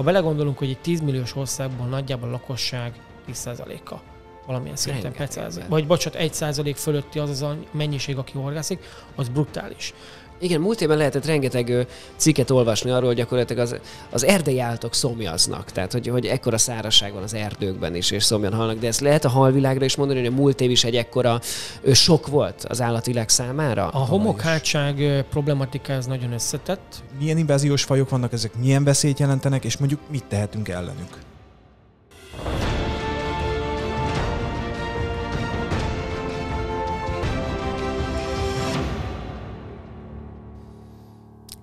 Ha belegondolunk, hogy egy 10 milliós országból nagyjából a lakosság 10%-a valamilyen szinten pecázik, vagy bocsánat, 1% fölötti az az a mennyiség, aki horgászik, az brutális. Igen, múlt évben lehetett rengeteg cikket olvasni arról, hogy gyakorlatilag az, az erdei állatok szomjaznak, tehát hogy, hogy ekkora szárazság van az erdőkben is, és szomjan halnak, de ezt lehet a halvilágra is mondani, hogy a múlt év is egy ekkora ő sok volt az állatvilág számára. A homokhátság problematika ez nagyon összetett. Milyen inváziós fajok vannak ezek, milyen veszélyt jelentenek, és mondjuk mit tehetünk ellenük?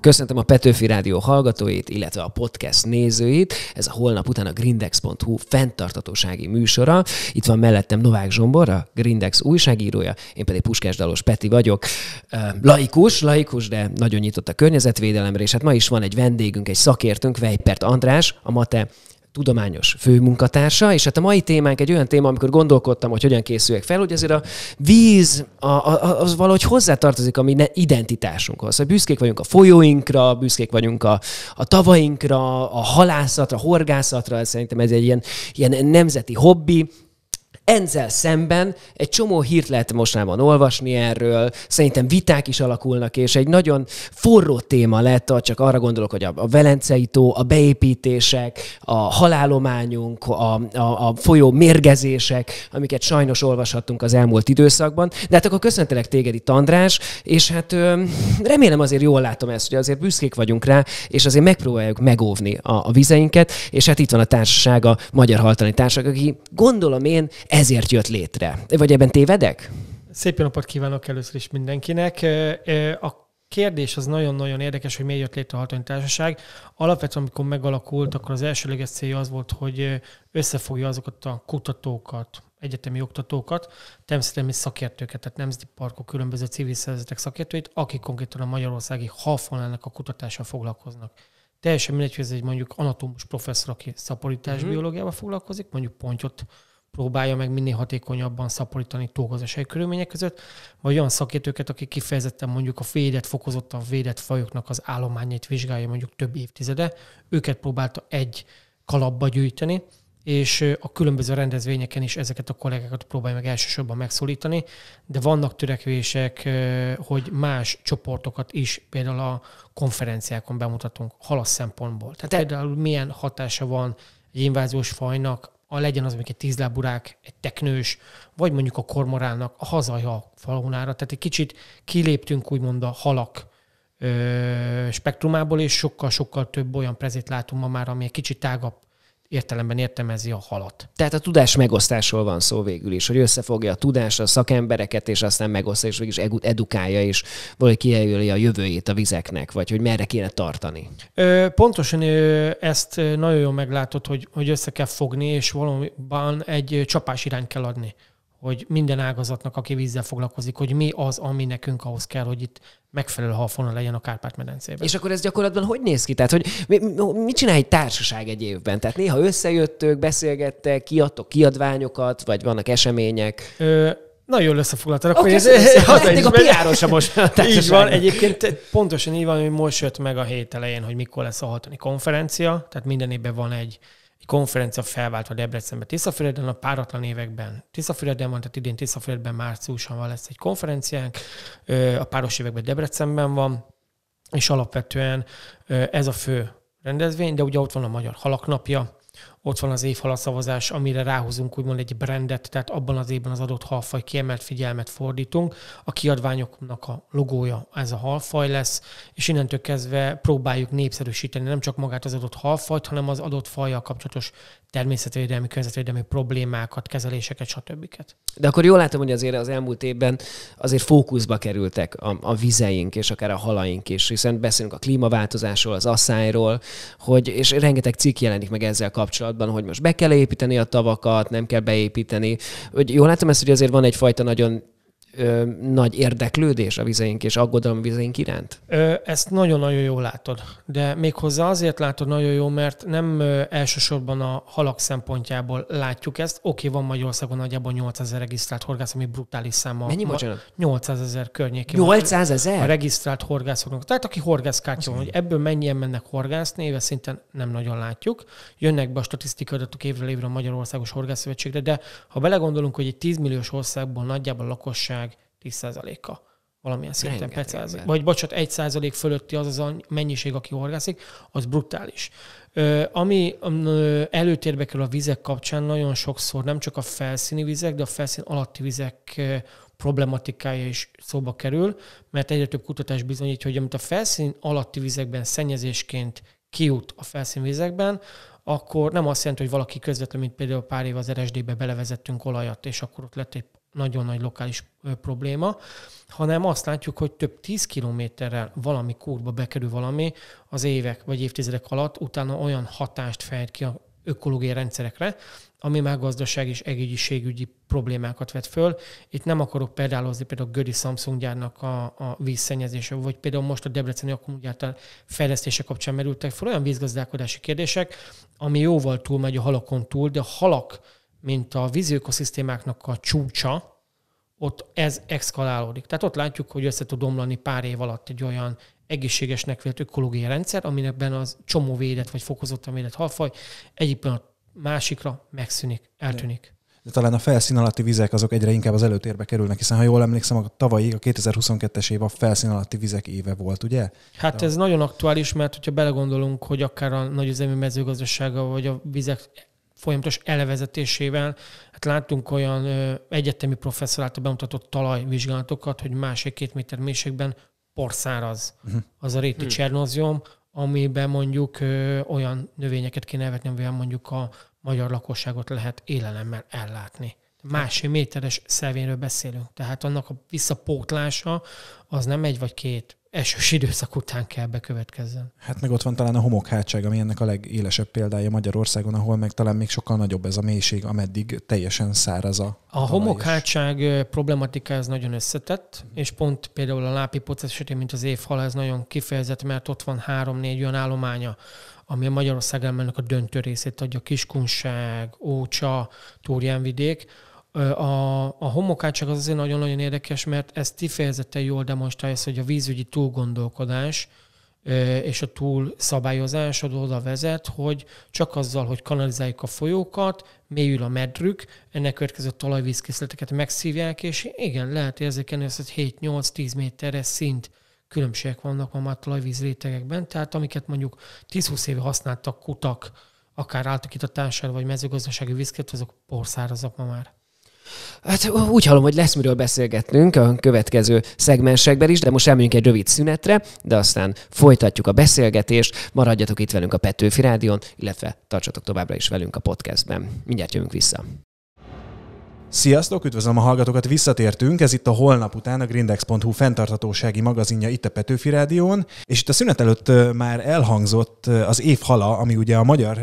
Köszöntöm a Petőfi Rádió hallgatóit, illetve a podcast nézőit. Ez a holnap után a grindex.hu fenntartatósági műsora. Itt van mellettem Novák Zsombor, a Grindex újságírója, én pedig Puskás Dalos Peti vagyok. Laikus, laikus, de nagyon nyitott a környezetvédelemre, és hát ma is van egy vendégünk, egy szakértőnk, Vejpert András, a Mate tudományos főmunkatársa, és hát a mai témánk egy olyan téma, amikor gondolkodtam, hogy hogyan készüljek fel, hogy azért a víz a, a, az valahogy hozzátartozik a mi identitásunkhoz. Szóval büszkék vagyunk a folyóinkra, büszkék vagyunk a, a tavainkra, a halászatra, horgászatra, szerintem ez egy ilyen, ilyen nemzeti hobbi, Enzel szemben egy csomó hírt lehet mostanában olvasni erről, szerintem viták is alakulnak, és egy nagyon forró téma lett, csak arra gondolok, hogy a Velencei tó, a beépítések, a halálományunk, a, a, a folyó mérgezések, amiket sajnos olvashattunk az elmúlt időszakban. De hát akkor köszöntelek téged itt, András, és hát remélem azért jól látom ezt, hogy azért büszkék vagyunk rá, és azért megpróbáljuk megóvni a, a vizeinket, és hát itt van a társaság, a Magyar Haltani Társaság, aki gondolom én ezért jött létre. Vagy ebben tévedek? Szép napot kívánok először is mindenkinek. A kérdés az nagyon-nagyon érdekes, hogy miért jött létre a hatalmi társaság. Alapvetően, amikor megalakult, akkor az elsőleges célja az volt, hogy összefogja azokat a kutatókat, egyetemi oktatókat, természetesen szakértőket, tehát nemzeti parkok, különböző civil szervezetek szakértőit, akik konkrétan a magyarországi hafonának a kutatással foglalkoznak. Teljesen mindegy, hogy ez egy mondjuk anatómus professzor, aki szaporítás uh-huh. biológiával foglalkozik, mondjuk pontyot próbálja meg minél hatékonyabban szaporítani túlgazdasági körülmények között, vagy olyan szakértőket, akik kifejezetten mondjuk a védett, fokozottan védett fajoknak az állományait vizsgálja mondjuk több évtizede, őket próbálta egy kalapba gyűjteni, és a különböző rendezvényeken is ezeket a kollégákat próbálja meg elsősorban megszólítani, de vannak törekvések, hogy más csoportokat is például a konferenciákon bemutatunk halasz szempontból. Tehát például milyen hatása van egy inváziós fajnak a legyen az mondjuk egy tízláburák, egy teknős, vagy mondjuk a kormoránnak a hazaja falunára. Tehát egy kicsit kiléptünk úgymond a halak ö, spektrumából, és sokkal-sokkal több olyan prezét látunk ma már, ami egy kicsit tágabb értelemben értelmezi a halat. Tehát a tudás megosztásról van szó végül is, hogy összefogja a tudást a szakembereket, és aztán megosztja, és mégis edukálja, és valahogy kijelöli a jövőjét a vizeknek, vagy hogy merre kéne tartani. Ö, pontosan ö, ezt nagyon jól meglátod, hogy, hogy össze kell fogni, és valóban egy csapás irány kell adni hogy minden ágazatnak, aki vízzel foglalkozik, hogy mi az, ami nekünk ahhoz kell, hogy itt megfelelő halfona legyen a Kárpát-medencében. És akkor ez gyakorlatban hogy néz ki? Tehát, hogy mit csinál egy társaság egy évben? Tehát néha összejöttök, beszélgettek, kiadtok kiadványokat, vagy vannak események? Ö, nagyon összefoglaltad. Akkor okay, ez, ez a piárosa most. A így van, egyébként pontosan így van, hogy most jött meg a hét elején, hogy mikor lesz a hatani konferencia, tehát minden évben van egy konferencia felváltva Debrecenben. Tiszafüreden a páratlan években. Tiszafüreden van, tehát idén Tiszafüreden márciusban van lesz egy konferenciánk, a páros években Debrecenben van, és alapvetően ez a fő rendezvény, de ugye ott van a Magyar Halaknapja, ott van az évhalat szavazás, amire ráhozunk úgymond egy brandet, tehát abban az évben az adott halfaj kiemelt figyelmet fordítunk. A kiadványoknak a logója ez a halfaj lesz, és innentől kezdve próbáljuk népszerűsíteni nem csak magát az adott halfajt, hanem az adott fajjal kapcsolatos természetvédelmi, környezetvédelmi problémákat, kezeléseket, stb. De akkor jól látom, hogy azért az elmúlt évben azért fókuszba kerültek a, a vizeink és akár a halaink is, hiszen beszélünk a klímaváltozásról, az asszályról, hogy, és rengeteg cikk jelenik meg ezzel kapcsolatban, kapcsolatban, hogy most be kell építeni a tavakat, nem kell beépíteni. Hogy jól látom ezt, hogy azért van egyfajta nagyon ö, nagy érdeklődés a vizeink és aggodalom a vizeink iránt? Ö, ezt nagyon-nagyon jól látod, de méghozzá azért látod nagyon jó, mert nem ö, elsősorban a halak szempontjából látjuk ezt. Oké, van Magyarországon nagyjából 8000 regisztrált horgász, ami brutális száma. Mennyi, bocsánat? 800 ezer környékén. 800 ezer? A regisztrált horgászoknak. Tehát aki horgászkártya van, hogy ebből mennyien mennek horgászni, éves szinten nem nagyon látjuk. Jönnek be a statisztikai adatok évről évre a Magyarországos Horgászszövetségre, de ha belegondolunk, hogy egy 10 milliós országból nagyjából a lakosság 10%-a valamilyen szinten per Vagy bocsánat, 1 százalék fölötti az az a mennyiség, aki horgászik, az brutális. Ö, ami ö, előtérbe kerül a vizek kapcsán nagyon sokszor, nem csak a felszíni vizek, de a felszín alatti vizek ö, problematikája is szóba kerül, mert egyre több kutatás bizonyítja, hogy amit a felszín alatti vizekben szennyezésként kiút a felszínvizekben, akkor nem azt jelenti, hogy valaki közvetlenül, mint például pár év az RSD-be belevezettünk olajat, és akkor ott lett egy nagyon nagy lokális probléma, hanem azt látjuk, hogy több tíz kilométerrel valami kútba bekerül valami az évek vagy évtizedek alatt, utána olyan hatást fejt ki a ökológiai rendszerekre, ami már gazdaság és egészségügyi problémákat vet föl. Itt nem akarok hozni például a Gödi Samsung gyárnak a, a vízszennyezése, vagy például most a Debreceni akkumulgyártár fejlesztése kapcsán merültek fel olyan vízgazdálkodási kérdések, ami jóval túl megy a halakon túl, de a halak mint a vízi ökoszisztémáknak a csúcsa, ott ez exkalálódik. Tehát ott látjuk, hogy össze tud omlani pár év alatt egy olyan egészségesnek vélt ökológiai rendszer, aminekben az csomó védett vagy fokozottan védett halfaj egyik a másikra megszűnik, eltűnik. De talán a felszín alatti vizek azok egyre inkább az előtérbe kerülnek, hiszen ha jól emlékszem, a tavalyi, a 2022-es év a felszín alatti vizek éve volt, ugye? Hát De ez a... nagyon aktuális, mert hogyha belegondolunk, hogy akár a nagyüzemi mezőgazdasága vagy a vizek folyamatos elvezetésével. Hát láttunk olyan ö, egyetemi professzor által bemutatott talajvizsgálatokat, hogy másik két méter mélységben porszáraz mhm. az a réti uh csernozium, amiben mondjuk ö, olyan növényeket kéne elvetni, amivel mondjuk a magyar lakosságot lehet élelemmel ellátni. másik méteres szervénről beszélünk. Tehát annak a visszapótlása az nem egy vagy két esős időszak után kell bekövetkezzen. Hát meg ott van talán a homokhátság, ami ennek a legélesebb példája Magyarországon, ahol meg talán még sokkal nagyobb ez a mélység, ameddig teljesen száraz a A homokhátság problematika ez nagyon összetett, mm. és pont például a lápi poc esetén, mint az évhal, ez nagyon kifejezett, mert ott van három-négy olyan állománya, ami a Magyarország elmennek a döntő részét adja, Kiskunság, Ócsa, Túrjánvidék, a, a homokácsak az azért nagyon-nagyon érdekes, mert ez kifejezetten jól demonstrálja, hogy a vízügyi túlgondolkodás és a túl szabályozás oda vezet, hogy csak azzal, hogy kanalizáljuk a folyókat, mélyül a medrük, ennek következő talajvízkészleteket megszívják, és igen, lehet érzékelni, hogy 7-8-10 méteres szint különbségek vannak ma már talajvíz rétegekben, tehát amiket mondjuk 10-20 éve használtak kutak, akár átakítatására vagy mezőgazdasági vízkét, azok porszárazak ma már. Hát úgy hallom, hogy lesz miről beszélgetnünk a következő szegmensekben is, de most elmegyünk egy rövid szünetre, de aztán folytatjuk a beszélgetést. Maradjatok itt velünk a Petőfi Rádion, illetve tartsatok továbbra is velünk a podcastben. Mindjárt jövünk vissza. Sziasztok, üdvözlöm a hallgatókat, visszatértünk, ez itt a holnap után a grindex.hu fenntarthatósági magazinja itt a Petőfi Rádión, és itt a szünet előtt már elhangzott az évhala, ami ugye a Magyar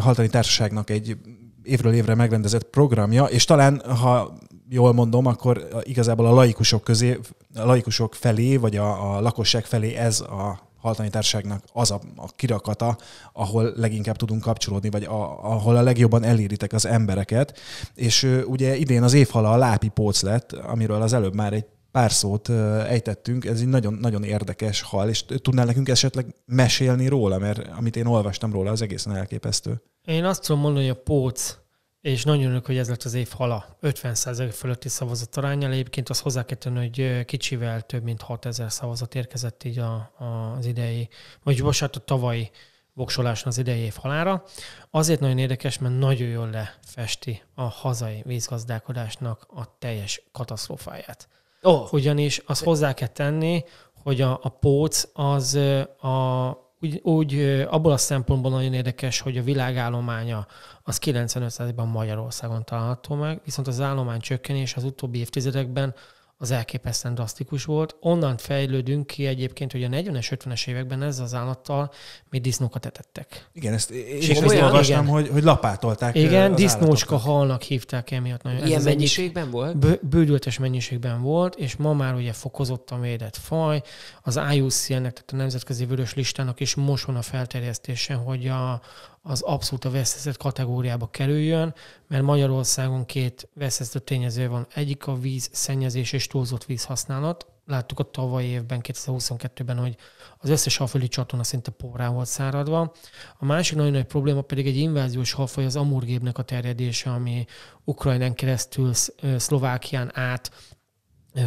Haltani Társaságnak egy évről évre megrendezett programja, és talán, ha jól mondom, akkor igazából a laikusok, közé, a laikusok felé, vagy a, a lakosság felé ez a haltani társaságnak az a, a kirakata, ahol leginkább tudunk kapcsolódni, vagy a, ahol a legjobban eléritek az embereket. És ugye idén az évhala a lápi póc lett, amiről az előbb már egy pár szót ejtettünk, ez egy nagyon, nagyon érdekes hal, és tudnál nekünk esetleg mesélni róla, mert amit én olvastam róla, az egészen elképesztő. Én azt tudom mondani, hogy a Póc, és nagyon örülök, hogy ez lett az év hala. 50% fölötti szavazat arányjal. Egyébként az hozzá kell tenni, hogy kicsivel több mint 6 ezer szavazat érkezett így a, a, az idei, vagy bocsánat, a tavalyi voksoláson az idei év halára. Azért nagyon érdekes, mert nagyon jól lefesti a hazai vízgazdálkodásnak a teljes katasztrófáját. Oh. Ugyanis azt hozzá kell tenni, hogy a, a póc az a úgy, úgy abból a szempontból nagyon érdekes, hogy a világállománya az 95%-ban Magyarországon található meg, viszont az állomány csökkenés az utóbbi évtizedekben az elképesztően drasztikus volt. Onnan fejlődünk ki egyébként, hogy a 40-es, 50-es években ez az állattal még disznókat etettek. Igen, ezt és én ezt olvastam, hogy, hogy lapátolták Igen, disznócska halnak hívták emiatt. Nagyon. Ilyen ez mennyiségben volt? bődültes mennyiségben volt, és ma már ugye fokozottan védett faj. Az IUCN-nek, tehát a Nemzetközi Vörös Listának is most van a felterjesztése, hogy a, az abszolút a veszélyezett kategóriába kerüljön, mert Magyarországon két veszélyeztető tényező van. Egyik a víz szennyezés és túlzott vízhasználat. Láttuk a tavalyi évben, 2022-ben, hogy az összes halföldi csatorna szinte porrá volt száradva. A másik nagyon nagy probléma pedig egy inváziós halfaj az amurgébnek a terjedése, ami Ukrajnán keresztül Szlovákián át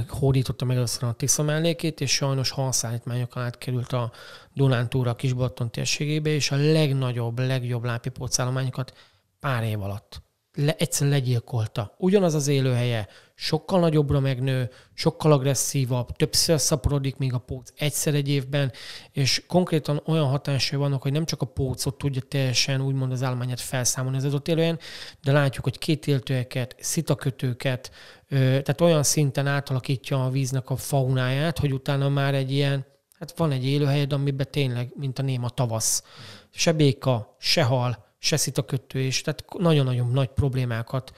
hódította meg először a Tisza mellékét, és sajnos alá került a Dunántúra a Kisbatton térségébe, és a legnagyobb, legjobb lápipócállományokat pár év alatt le, egyszerűen legyilkolta. Ugyanaz az élőhelye, sokkal nagyobbra megnő, sokkal agresszívabb, többször szaporodik, még a póc egyszer egy évben, és konkrétan olyan hatásai vannak, hogy nem csak a pócot tudja teljesen úgymond az állományát felszámolni az adott élőhelyen, de látjuk, hogy két éltőeket, szitakötőket, tehát olyan szinten átalakítja a víznek a faunáját, hogy utána már egy ilyen, hát van egy élőhelyed, amiben tényleg, mint a néma tavasz. Se béka, se hal, se kötő és tehát nagyon-nagyon nagy problémákat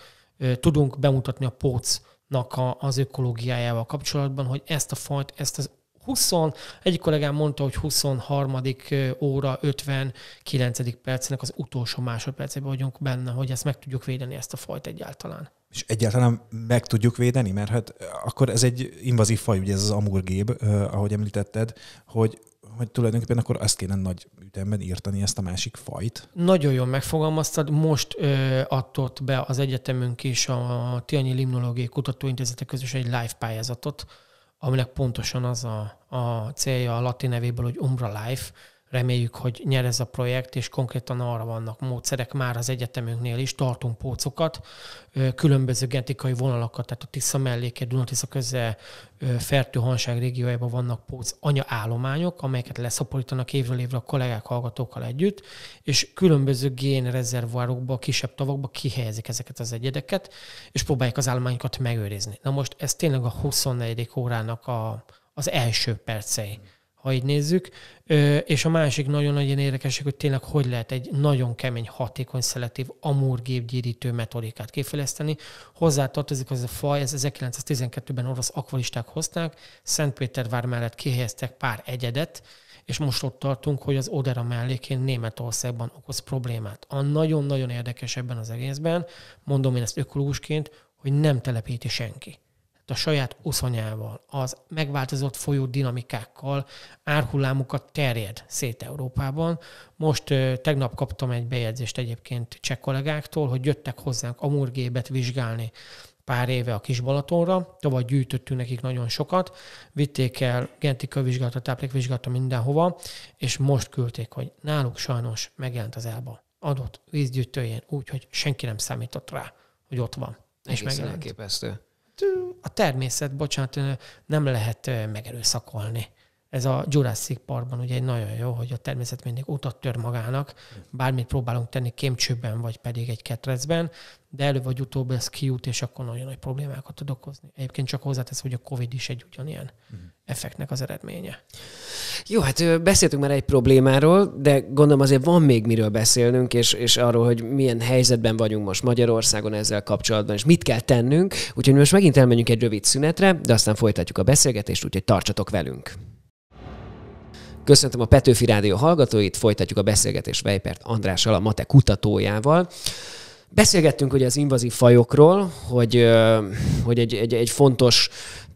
tudunk bemutatni a pócnak a, az ökológiájával kapcsolatban, hogy ezt a fajt, ezt az 20, egyik kollégám mondta, hogy 23. óra 59. percnek az utolsó másodpercében vagyunk benne, hogy ezt meg tudjuk védeni, ezt a fajt egyáltalán. És egyáltalán meg tudjuk védeni? Mert hát akkor ez egy invazív faj, ugye ez az amurgéb, ahogy említetted, hogy hogy tulajdonképpen akkor azt kéne nagy ütemben írtani ezt a másik fajt. Nagyon jól megfogalmaztad. Most ö, adtott be az egyetemünk és a Tianyi Limnológiai Kutatóintézete közös egy live pályázatot, aminek pontosan az a, a célja a latin nevéből, hogy Umbra Life, Reméljük, hogy nyer ez a projekt, és konkrétan arra vannak módszerek, már az egyetemünknél is tartunk pócokat, különböző genetikai vonalakat, tehát a Tisza melléke, Dunatisza köze, fertőhanság régiójában vannak póc anyaállományok, amelyeket leszaporítanak évről évre a kollégák hallgatókkal együtt, és különböző génrezervuárokba, kisebb tavakba kihelyezik ezeket az egyedeket, és próbálják az állományokat megőrizni. Na most ez tényleg a 24. órának a, az első percei. Mm ha így nézzük. És a másik nagyon nagy érdekesség, hogy tényleg hogy lehet egy nagyon kemény, hatékony, szelektív amúrgépgyérítő metodikát kifejleszteni. Hozzá tartozik az a faj, ez 1912-ben orosz akvalisták hozták, Szentpétervár mellett kihelyeztek pár egyedet, és most ott tartunk, hogy az Odera mellékén Németországban okoz problémát. A nagyon-nagyon érdekes ebben az egészben, mondom én ezt ökológusként, hogy nem telepíti senki a saját oszonyával, az megváltozott folyó dinamikákkal árhullámukat terjed szét Európában. Most tegnap kaptam egy bejegyzést egyébként cseh kollégáktól, hogy jöttek hozzánk amurgébet vizsgálni pár éve a Kis Balatonra, tavaly gyűjtöttünk nekik nagyon sokat, vitték el genetikai vizsgálatot, táplékvizsgálatot mindenhova, és most küldték, hogy náluk sajnos megjelent az elba adott vízgyűjtőjén, úgyhogy senki nem számított rá, hogy ott van. Egészen és megjelent. elképesztő a természet, bocsánat, nem lehet megerőszakolni ez a Jurassic Parkban ugye nagyon jó, hogy a természet mindig utat tör magának, bármit próbálunk tenni kémcsőben, vagy pedig egy ketrecben, de elő vagy utóbb ez kiút és akkor nagyon nagy problémákat tud okozni. Egyébként csak hozzátesz, hogy a Covid is egy ugyanilyen uh-huh. effektnek az eredménye. Jó, hát beszéltünk már egy problémáról, de gondolom azért van még miről beszélnünk, és, és arról, hogy milyen helyzetben vagyunk most Magyarországon ezzel kapcsolatban, és mit kell tennünk. Úgyhogy most megint elmenjünk egy rövid szünetre, de aztán folytatjuk a beszélgetést, úgyhogy tartsatok velünk. Köszöntöm a Petőfi Rádió hallgatóit, folytatjuk a beszélgetés Vejpert Andrással, a Mate kutatójával. Beszélgettünk ugye az invazív fajokról, hogy, hogy egy, egy, egy fontos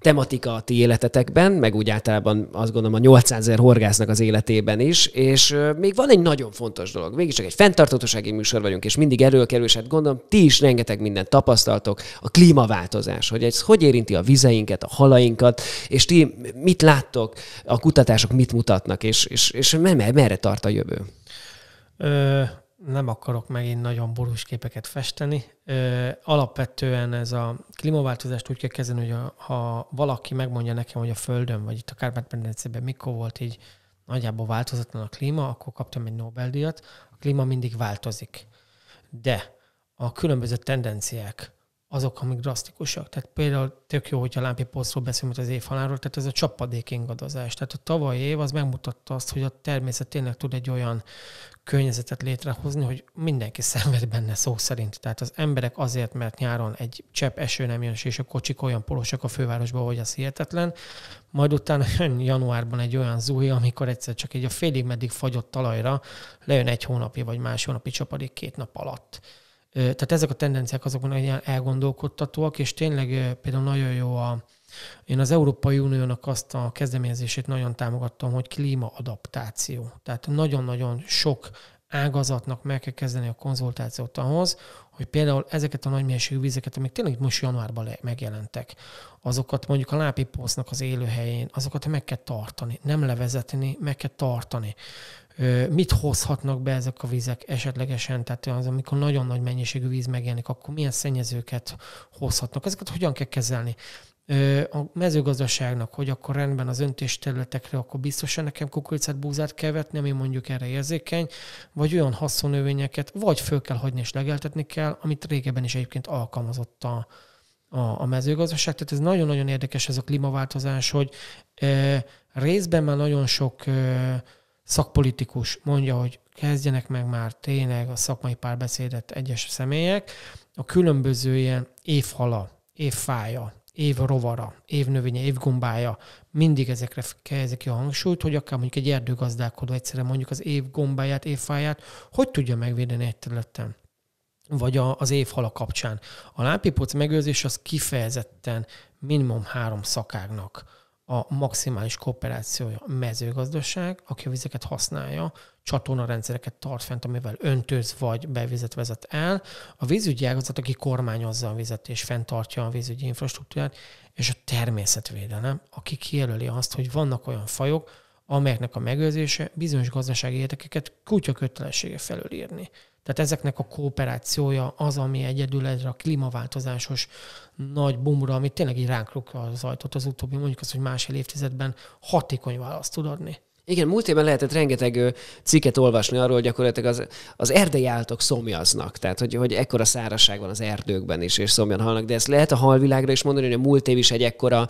tematika a ti életetekben, meg úgy általában azt gondolom a 800 ezer horgásznak az életében is, és még van egy nagyon fontos dolog, mégiscsak egy fenntartatósági műsor vagyunk, és mindig erről kerül, és hát gondolom ti is rengeteg mindent tapasztaltok, a klímaváltozás, hogy ez hogy érinti a vizeinket, a halainkat, és ti mit láttok, a kutatások mit mutatnak, és, és, és merre, tart a jövő? nem akarok megint nagyon borús képeket festeni. Ö, alapvetően ez a klímaváltozást úgy kell kezdeni, hogy a, ha valaki megmondja nekem, hogy a Földön, vagy itt a Kárpát-medencében mikor volt így nagyjából változatlan a klíma, akkor kaptam egy Nobel-díjat. A klíma mindig változik. De a különböző tendenciák, azok, amik drasztikusak. Tehát például tök jó, a Lámpi Posztról beszélünk az évhaláról, tehát ez a csapadék ingadozás. Tehát a tavalyi év az megmutatta azt, hogy a természet tényleg tud egy olyan környezetet létrehozni, hogy mindenki szenved benne szó szerint. Tehát az emberek azért, mert nyáron egy csepp eső nem jön, és a kocsik olyan polosak a fővárosban, hogy az hihetetlen. Majd utána jön januárban egy olyan zúj, amikor egyszer csak egy a félig meddig fagyott talajra lejön egy hónapi vagy más hónapi csapadék két nap alatt. Tehát ezek a tendenciák azokban nagyon elgondolkodtatóak, és tényleg például nagyon jó a, én az Európai Uniónak azt a kezdeményezését nagyon támogattam, hogy klímaadaptáció. Tehát nagyon-nagyon sok ágazatnak meg kell kezdeni a konzultációt ahhoz, hogy például ezeket a nagymérségű vizeket, amik tényleg most januárban megjelentek, azokat mondjuk a lápiposznak az élőhelyén, azokat meg kell tartani, nem levezetni, meg kell tartani mit hozhatnak be ezek a vizek esetlegesen, tehát az, amikor nagyon nagy mennyiségű víz megjelenik, akkor milyen szennyezőket hozhatnak, ezeket hogyan kell kezelni a mezőgazdaságnak, hogy akkor rendben az öntés területekre, akkor biztosan nekem kukoricát, búzát kell vetni, ami mondjuk erre érzékeny, vagy olyan haszonövényeket, vagy föl kell hagyni és legeltetni kell, amit régebben is egyébként alkalmazott a, a, a mezőgazdaság. Tehát ez nagyon-nagyon érdekes ez a klímaváltozás, hogy e, részben már nagyon sok e, szakpolitikus mondja, hogy kezdjenek meg már tényleg a szakmai párbeszédet egyes személyek, a különböző ilyen évhala, évfája, év rovara, év növénye, év gombája, mindig ezekre kell ezek a hangsúlyt, hogy akár mondjuk egy erdőgazdálkodó egyszerre mondjuk az év gombáját, évfáját, hogy tudja megvédeni egy területen vagy a, az évhala kapcsán. A lápipóc megőrzés az kifejezetten minimum három szakágnak a maximális kooperációja a mezőgazdaság, aki a vizeket használja, csatornarendszereket tart fent, amivel öntőz vagy bevizet vezet el, a vízügyi ágazat, aki kormányozza a vizet és fenntartja a vízügyi infrastruktúrát, és a természetvédelem, aki kijelöli azt, hogy vannak olyan fajok, amelyeknek a megőrzése bizonyos gazdasági érdekeket kutya kötelessége felülírni. Tehát ezeknek a kooperációja az, ami egyedül ez a klímaváltozásos nagy bumra, amit tényleg így ránk az ajtót az utóbbi, mondjuk az, hogy másfél évtizedben hatékony választ tud adni. Igen, múlt évben lehetett rengeteg cikket olvasni arról, hogy gyakorlatilag az, az erdei álltok szomjaznak. Tehát, hogy, hogy ekkora szárazság van az erdőkben is, és szomjan halnak. De ezt lehet a halvilágra is mondani, hogy a múlt év is egy ekkora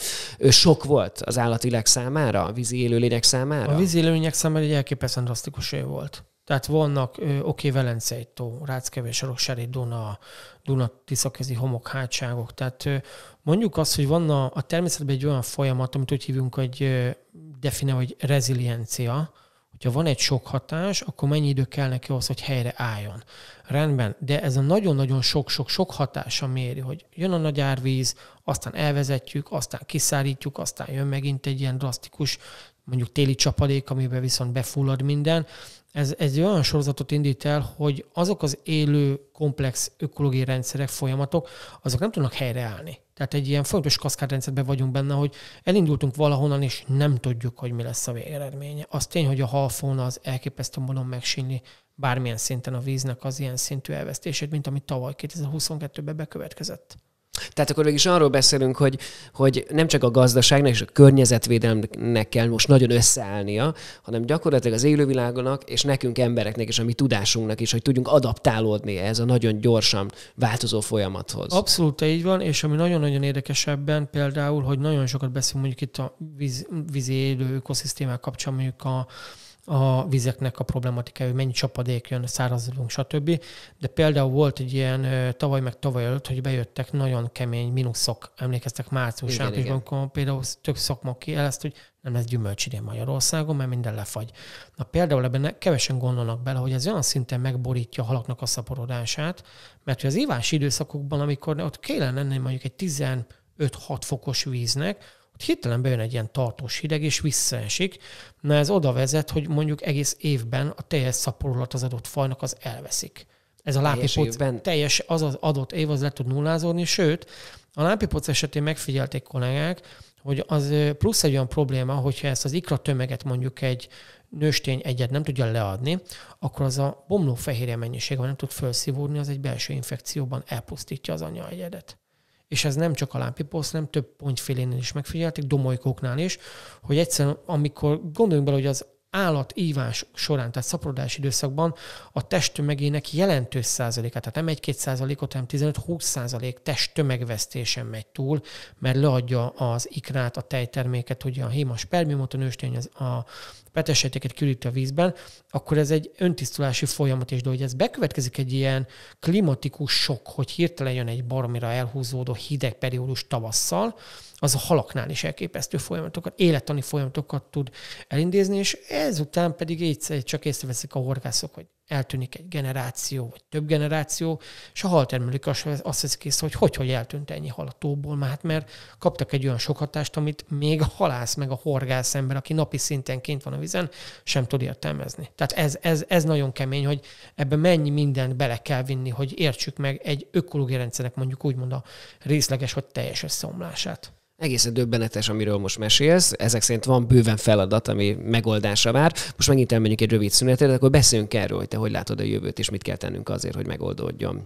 sok volt az állatvilág számára, a vízi élőlények számára? A vízi élőlények számára egy elképesztően drasztikus év volt. Tehát vannak, oké, okay, Velencei tó, Ráckevés, Soroksári, Duna, Duna tiszakezi homokhátságok. Tehát mondjuk azt, hogy van a, a természetben egy olyan folyamat, amit úgy hívunk, hogy definál, hogy reziliencia, hogyha van egy sok hatás, akkor mennyi idő kell neki ahhoz, hogy helyre álljon. Rendben, de ez a nagyon-nagyon sok-sok-sok hatása méri, hogy jön a nagy árvíz, aztán elvezetjük, aztán kiszárítjuk, aztán jön megint egy ilyen drasztikus mondjuk téli csapadék, amiben viszont befullad minden, ez egy olyan sorozatot indít el, hogy azok az élő komplex ökológiai rendszerek, folyamatok, azok nem tudnak helyreállni. Tehát egy ilyen folyamatos kaszkádrendszerben vagyunk benne, hogy elindultunk valahonnan, és nem tudjuk, hogy mi lesz a végeredménye. Az tény, hogy a halfón az elképesztő módon megsínli bármilyen szinten a víznek az ilyen szintű elvesztését, mint amit tavaly 2022-ben bekövetkezett. Tehát akkor mégis arról beszélünk, hogy, hogy nem csak a gazdaságnak és a környezetvédelemnek kell most nagyon összeállnia, hanem gyakorlatilag az élővilágonak és nekünk embereknek és a mi tudásunknak is, hogy tudjunk adaptálódni ez a nagyon gyorsan változó folyamathoz. Abszolút így van, és ami nagyon-nagyon érdekes ebben például, hogy nagyon sokat beszélünk mondjuk itt a víz, vízi élő ökoszisztémák kapcsán, mondjuk a, a vizeknek a problematikája, hogy mennyi csapadék jön, szárazulunk, stb. De például volt egy ilyen tavaly meg tavaly előtt, hogy bejöttek nagyon kemény minuszok, emlékeztek március áprilisban, például több szakma ezt, hogy nem lesz idén Magyarországon, mert minden lefagy. Na például ebben kevesen gondolnak bele, hogy ez olyan szinten megborítja a halaknak a szaporodását, mert hogy az ívás időszakokban, amikor ott kellene lenni mondjuk egy 15-6 fokos víznek, ott hirtelen bejön egy ilyen tartós hideg, és visszaesik. Na ez oda vezet, hogy mondjuk egész évben a teljes szaporulat az adott fajnak az elveszik. Ez a lápipoc teljes, az az adott év az le tud nullázódni, sőt, a lápipoc esetén megfigyelték kollégák, hogy az plusz egy olyan probléma, hogyha ezt az ikra tömeget mondjuk egy nőstény egyet nem tudja leadni, akkor az a bomló fehérje mennyisége nem tud felszívódni, az egy belső infekcióban elpusztítja az anya egyedet és ez nem csak a lámpiposz, nem több pontfélénél is megfigyelték, domolykóknál is, hogy egyszerűen, amikor gondoljunk bele, hogy az állat ívás során, tehát szaporodási időszakban a testtömegének jelentős százaléka, tehát nem 1-2 százalékot, hanem 15-20 százalék testtömegvesztésen megy túl, mert leadja az ikrát, a tejterméket, hogy a hémas spermiumot, a nőstény az, a, petesejteket kiüríti a vízben, akkor ez egy öntisztulási folyamat is, de hogy ez bekövetkezik egy ilyen klimatikus sok, hogy hirtelen jön egy baromira elhúzódó hideg periódus tavasszal, az a halaknál is elképesztő folyamatokat, élettani folyamatokat tud elindézni, és ezután pedig így csak észreveszik a horgászok, hogy eltűnik egy generáció, vagy több generáció, és a haltermelők azt veszik észre, hogy hogy, hogy eltűnt ennyi hal a tóból, mert, hát, mert kaptak egy olyan sok hatást, amit még a halász, meg a horgász ember, aki napi szinten kint van a vizen, sem tud értelmezni. Tehát ez, ez, ez nagyon kemény, hogy ebbe mennyi mindent bele kell vinni, hogy értsük meg egy ökológiai rendszernek mondjuk úgymond a részleges vagy teljes összeomlását egészen döbbenetes, amiről most mesélsz. Ezek szerint van bőven feladat, ami megoldása vár. Most megint elmegyünk egy rövid szünetre, de akkor beszéljünk erről, hogy te hogy látod a jövőt, és mit kell tennünk azért, hogy megoldódjon.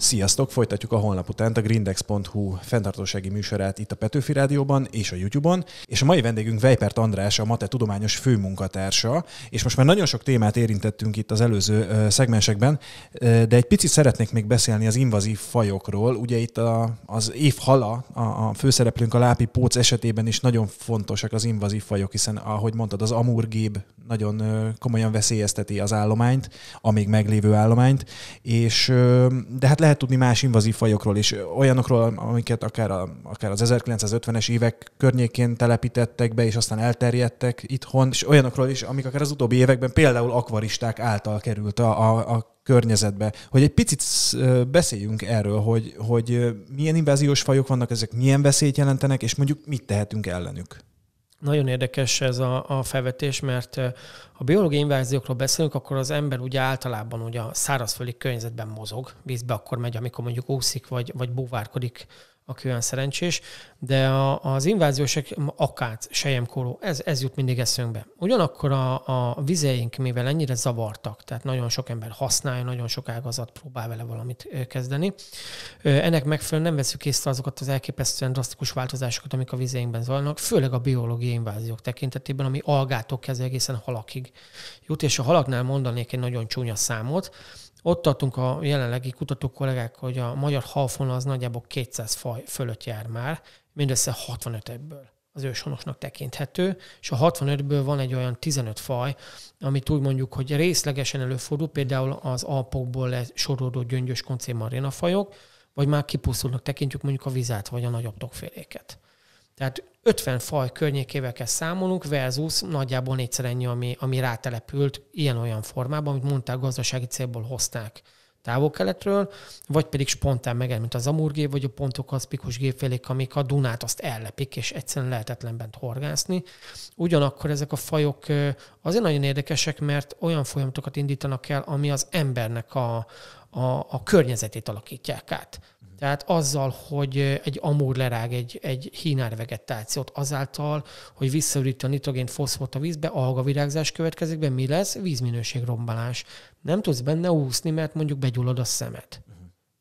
Sziasztok! Folytatjuk a holnap után a grindex.hu fenntartósági műsorát itt a Petőfi Rádióban és a YouTube-on, és a mai vendégünk Vejpert András, a MATE tudományos főmunkatársa, és most már nagyon sok témát érintettünk itt az előző szegmensekben, de egy picit szeretnék még beszélni az invazív fajokról. Ugye itt a, az év hala, a, a főszereplőnk a lápi póc esetében is nagyon fontosak az invazív fajok, hiszen ahogy mondtad, az amurgéb nagyon komolyan veszélyezteti az állományt, a még meglévő állományt, és de hát lehet tudni más invazív fajokról is olyanokról, amiket akár, a, akár az 1950-es évek környékén telepítettek be, és aztán elterjedtek itthon, és olyanokról is, amik akár az utóbbi években például akvaristák által került a, a, a környezetbe. Hogy egy picit beszéljünk erről, hogy, hogy milyen inváziós fajok vannak, ezek milyen veszélyt jelentenek, és mondjuk mit tehetünk ellenük. Nagyon érdekes ez a, a felvetés, mert ha biológiai inváziókról beszélünk, akkor az ember ugye általában ugye a szárazföldi környezetben mozog, vízbe akkor megy, amikor mondjuk úszik, vagy, vagy búvárkodik aki olyan szerencsés, de a, az inváziós akát, sejemkóló, ez, ez jut mindig eszünkbe. Ugyanakkor a, a vizeink, mivel ennyire zavartak, tehát nagyon sok ember használja, nagyon sok ágazat próbál vele valamit kezdeni, ennek megfelelően nem veszük észre azokat az elképesztően drasztikus változásokat, amik a vizeinkben zajlanak, főleg a biológiai inváziók tekintetében, ami algától kezdve egészen halakig jut, és a halaknál mondanék egy nagyon csúnya számot, ott tartunk a jelenlegi kutató kollégák, hogy a magyar halfon az nagyjából 200 faj fölött jár már, mindössze 65 ebből az őshonosnak tekinthető, és a 65-ből van egy olyan 15 faj, amit úgy mondjuk, hogy részlegesen előfordul, például az Alpokból lesorodó gyöngyös koncémarina fajok, vagy már kipusztulnak tekintjük mondjuk a vizát, vagy a nagyobb tokféléket. Tehát 50 faj környékével kell számolunk, versus nagyjából négyszer ennyi, ami, ami rátelepült ilyen-olyan formában, amit mondták, gazdasági célból hozták távol-keletről, vagy pedig spontán meg, mint az amurgé vagy a pikus gépfélék, amik a Dunát azt ellepik, és egyszerűen lehetetlen bent horgászni. Ugyanakkor ezek a fajok azért nagyon érdekesek, mert olyan folyamatokat indítanak el, ami az embernek a, a, a környezetét alakítják át. Tehát azzal, hogy egy amúr lerág egy, egy hínár vegetációt, azáltal, hogy visszaüríti a nitrogén foszfot a vízbe, algavirágzás következik be, mi lesz? Vízminőség rombalás. Nem tudsz benne úszni, mert mondjuk begyullad a szemet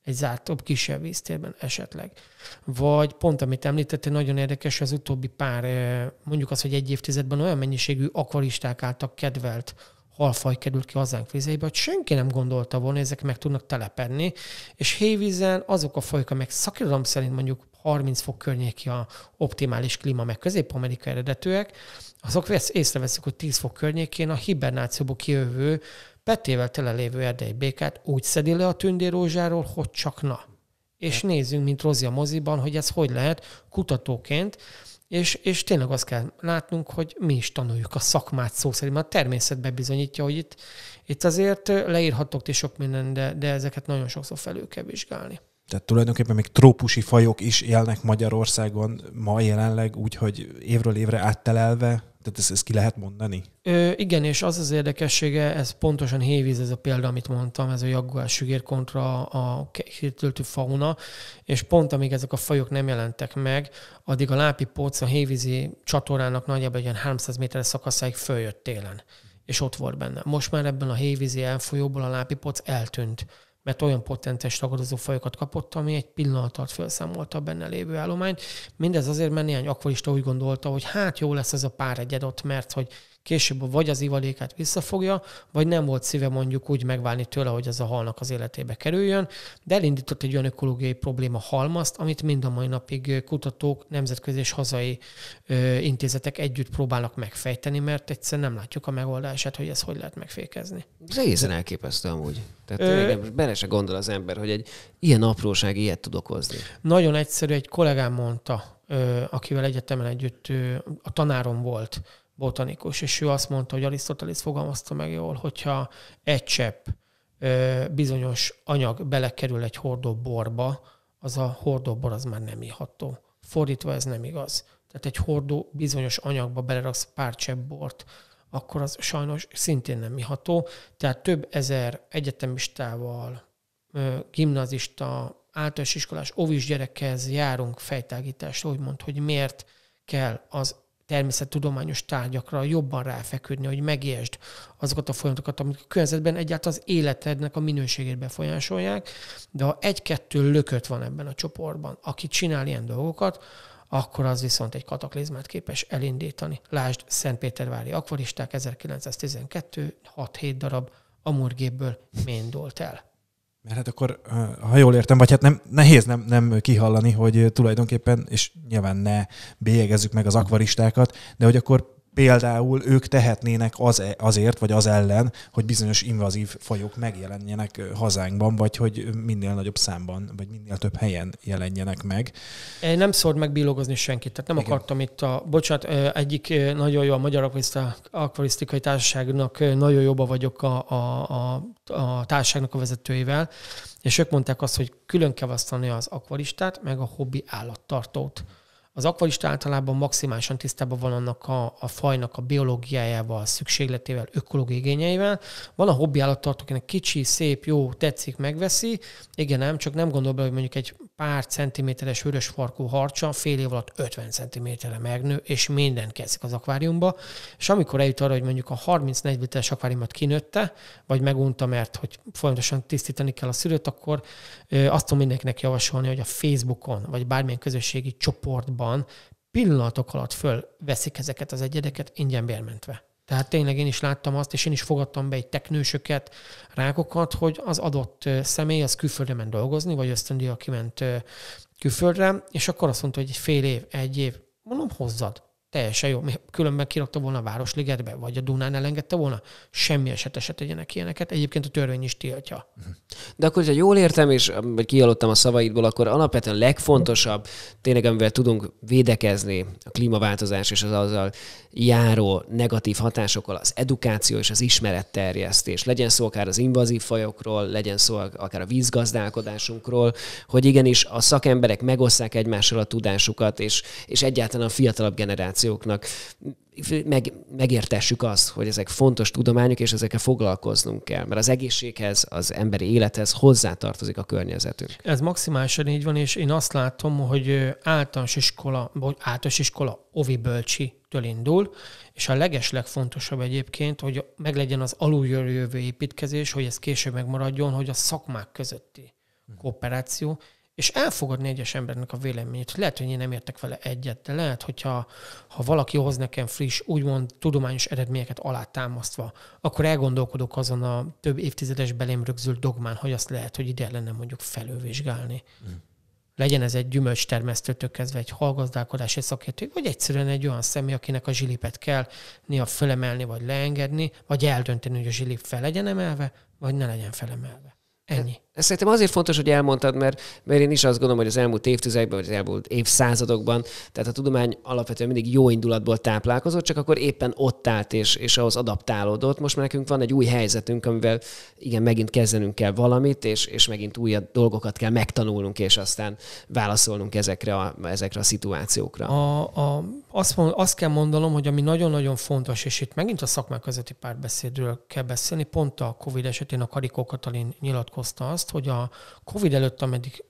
egy zártabb, kisebb víztérben esetleg. Vagy pont, amit említettél, nagyon érdekes, az utóbbi pár, mondjuk az, hogy egy évtizedben olyan mennyiségű akvaristák álltak kedvelt halfaj került ki hazánk vizeibe, hogy senki nem gondolta volna, ezek meg tudnak telepedni, és hévízen azok a fajok, amelyek szakirodalom szerint mondjuk 30 fok környéki a optimális klíma, meg közép-amerika eredetűek, azok észreveszik, hogy 10 fok környékén a hibernációból kijövő, petével tele lévő erdei békát úgy szedi le a tündérózsáról, hogy csak na. És hm. nézzünk, mint Rozi a moziban, hogy ez hogy lehet kutatóként, és, és tényleg azt kell látnunk, hogy mi is tanuljuk a szakmát szó szerint. mert a természet bebizonyítja, hogy itt, itt azért leírhatok ti sok minden, de, de ezeket nagyon sokszor felül kell vizsgálni. Tehát tulajdonképpen még trópusi fajok is élnek Magyarországon ma jelenleg, úgyhogy évről évre áttelelve tehát ezt, ezt ki lehet mondani? Ö, igen, és az az érdekessége, ez pontosan hévíz ez a példa, amit mondtam, ez a jaguár sügér kontra a hirtöltő fauna, és pont amíg ezek a fajok nem jelentek meg, addig a lápi póc a hévízi csatornának nagyjából egy ilyen 300 méteres szakaszáig följött télen és ott volt benne. Most már ebben a hévízi elfolyóból a lápipoc eltűnt mert olyan potentes tagadozó fajokat kapott, ami egy pillanat alatt felszámolta a benne lévő állományt. Mindez azért, mert néhány akvarista úgy gondolta, hogy hát jó lesz ez a pár egyed ott, mert hogy később vagy az ivalékát visszafogja, vagy nem volt szíve mondjuk úgy megválni tőle, hogy ez a halnak az életébe kerüljön, de elindított egy olyan ökológiai probléma halmazt, amit mind a mai napig kutatók, nemzetközi és hazai ö, intézetek együtt próbálnak megfejteni, mert egyszerűen nem látjuk a megoldását, hogy ez hogy lehet megfékezni. egészen elképesztő amúgy. Tehát Ö... bele se gondol az ember, hogy egy ilyen apróság ilyet tud okozni. Nagyon egyszerű, egy kollégám mondta, akivel egyetemen együtt a tanárom volt, botanikus, és ő azt mondta, hogy Arisztotelész fogalmazta meg jól, hogyha egy csepp bizonyos anyag belekerül egy hordó borba, az a hordó bor az már nem iható. Fordítva ez nem igaz. Tehát egy hordó bizonyos anyagba beleraksz pár csepp bort, akkor az sajnos szintén nem iható. Tehát több ezer egyetemistával, gimnazista, általános iskolás, óvis gyerekhez járunk fejtágításra, úgymond, hogy miért kell az természettudományos tárgyakra jobban ráfeküdni, hogy megértsd azokat a folyamatokat, amik a környezetben egyáltalán az életednek a minőségét befolyásolják, de ha egy-kettő lökött van ebben a csoportban, aki csinál ilyen dolgokat, akkor az viszont egy kataklizmát képes elindítani. Lásd Szentpétervári akvaristák 1912 6-7 darab amurgéből mindult el. Mert hát akkor, ha jól értem, vagy hát nem, nehéz nem, nem kihallani, hogy tulajdonképpen, és nyilván ne bélyegezzük meg az akvaristákat, de hogy akkor például ők tehetnének az, azért, vagy az ellen, hogy bizonyos invazív fajok megjelenjenek hazánkban, vagy hogy minél nagyobb számban, vagy minél több helyen jelenjenek meg. Én nem szólt megbílogozni senkit, tehát nem Igen. akartam itt a, bocsánat, egyik nagyon jó a Magyar Akvarisztikai Társaságnak, nagyon jobba vagyok a, a, a, a társaságnak a vezetőivel, és ők mondták azt, hogy külön kell az akvaristát, meg a hobbi állattartót. Az akvarista általában maximálisan tisztában van annak a, a fajnak a biológiájával, szükségletével, ökológiai igényeivel. Van a hobbi állattartókének kicsi, szép, jó, tetszik, megveszi. Igen, nem, csak nem gondol be, hogy mondjuk egy pár centiméteres vörös farkú harcsa fél év alatt 50 centiméterre megnő, és minden kezdik az akváriumba. És amikor eljut arra, hogy mondjuk a 34 literes akváriumot kinőtte, vagy megunta, mert hogy folyamatosan tisztítani kell a szülőt, akkor ö, azt tudom mindenkinek javasolni, hogy a Facebookon, vagy bármilyen közösségi csoportban van, pillanatok alatt fölveszik ezeket az egyedeket ingyen bérmentve. Tehát tényleg én is láttam azt, és én is fogadtam be egy teknősöket, rákokat, hogy az adott személy az külföldre ment dolgozni, vagy ösztöndíja kiment külföldre, és akkor azt mondta, hogy egy fél év, egy év, mondom, hozzad. Teljesen jó. Különben kirakta volna a Városligetbe, vagy a Dunán elengedte volna. Semmi eset se tegyenek ilyeneket. Egyébként a törvény is tiltja. De akkor, hogyha jól értem, és kialottam a szavaidból, akkor alapvetően legfontosabb, tényleg amivel tudunk védekezni a klímaváltozás és az azzal járó negatív hatásokkal, az edukáció és az ismeretterjesztés. Legyen szó akár az invazív fajokról, legyen szó akár a vízgazdálkodásunkról, hogy igenis a szakemberek megosztják egymással a tudásukat, és, és egyáltalán a fiatalabb generáció generációknak meg, megértessük azt, hogy ezek fontos tudományok, és ezekkel foglalkoznunk kell, mert az egészséghez, az emberi élethez hozzátartozik a környezetünk. Ez maximálisan így van, és én azt látom, hogy általános iskola, vagy általános iskola ovi bölcsi től indul, és a legeslegfontosabb egyébként, hogy meglegyen az aluljövő építkezés, hogy ez később megmaradjon, hogy a szakmák közötti kooperáció, és elfogadni egyes embernek a véleményét. Lehet, hogy én nem értek vele egyet, de lehet, hogyha ha valaki hoz nekem friss, úgymond tudományos eredményeket alátámasztva, akkor elgondolkodok azon a több évtizedes belém rögzült dogmán, hogy azt lehet, hogy ide lenne mondjuk felővizsgálni. Mm. Hm. Legyen ez egy gyümölcstermesztőtől kezdve egy hallgazdálkodási szakértő, vagy egyszerűen egy olyan személy, akinek a zsilipet kell néha fölemelni, vagy leengedni, vagy eldönteni, hogy a zsilip fel legyen emelve, vagy ne legyen felemelve. Ennyi. Ez szerintem azért fontos, hogy elmondtad, mert, mert én is azt gondolom, hogy az elmúlt évtizedekben, vagy az elmúlt évszázadokban, tehát a tudomány alapvetően mindig jó indulatból táplálkozott, csak akkor éppen ott állt és, és ahhoz adaptálódott. Most már nekünk van egy új helyzetünk, amivel igen, megint kezdenünk kell valamit, és, és megint új dolgokat kell megtanulnunk, és aztán válaszolnunk ezekre a, ezekre a szituációkra. A, a, azt, mond, azt kell mondanom, hogy ami nagyon-nagyon fontos, és itt megint a szakmák közötti párbeszédről kell beszélni, pont a COVID esetén a Karikó Katalin nyilatkozta azt, azt, hogy a COVID előtt, ameddig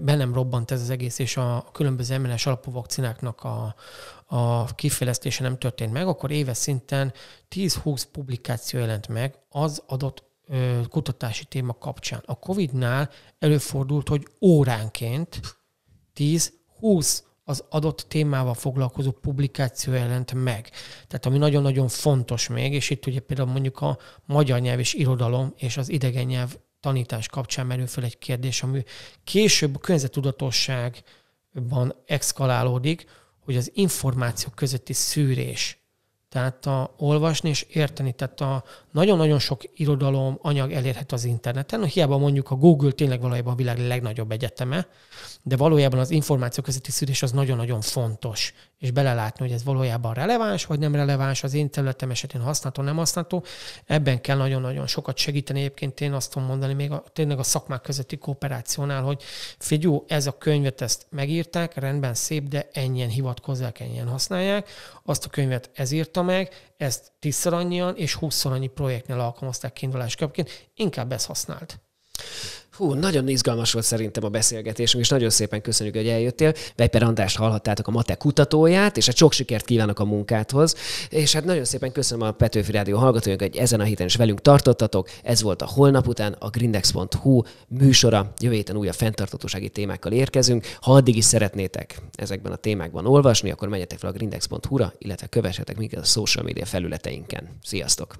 be nem robbant ez az egész, és a különböző mRNA alapú vakcináknak a, a kifejlesztése nem történt meg, akkor éves szinten 10-20 publikáció jelent meg az adott kutatási téma kapcsán. A COVID-nál előfordult, hogy óránként 10-20 az adott témával foglalkozó publikáció jelent meg. Tehát ami nagyon-nagyon fontos még, és itt ugye például mondjuk a magyar nyelv és irodalom és az idegen nyelv tanítás kapcsán merül fel egy kérdés, ami később a környezetudatosságban exkalálódik, hogy az információk közötti szűrés. Tehát a olvasni és érteni, tehát a nagyon-nagyon sok irodalom, anyag elérhető az interneten. Hiába mondjuk a Google tényleg valójában a világ legnagyobb egyeteme, de valójában az információ közötti szűrés az nagyon-nagyon fontos, és belelátni, hogy ez valójában releváns, vagy nem releváns, az én területem esetén használható, nem használható. Ebben kell nagyon-nagyon sokat segíteni. Egyébként én azt tudom mondani, még a, tényleg a szakmák közötti kooperációnál, hogy figyú, ez a könyvet ezt megírták, rendben szép, de ennyien hivatkozzák, ennyien használják. Azt a könyvet ez írta meg, ezt tízszer annyian és húszszor annyi projektnél alkalmazták kiindulás köpként. Inkább ezt használt. Hú, nagyon izgalmas volt szerintem a beszélgetésünk, és nagyon szépen köszönjük, hogy eljöttél. Vejper Andrást hallhattátok a matek kutatóját, és hát sok sikert kívánok a munkádhoz. És hát nagyon szépen köszönöm a Petőfi Rádió hallgatóink, hogy ezen a héten is velünk tartottatok. Ez volt a holnap után a grindex.hu műsora. Jövő héten újabb fenntartatósági témákkal érkezünk. Ha addig is szeretnétek ezekben a témákban olvasni, akkor menjetek fel a grindex.hu-ra, illetve kövessetek minket a social media felületeinken. Sziasztok!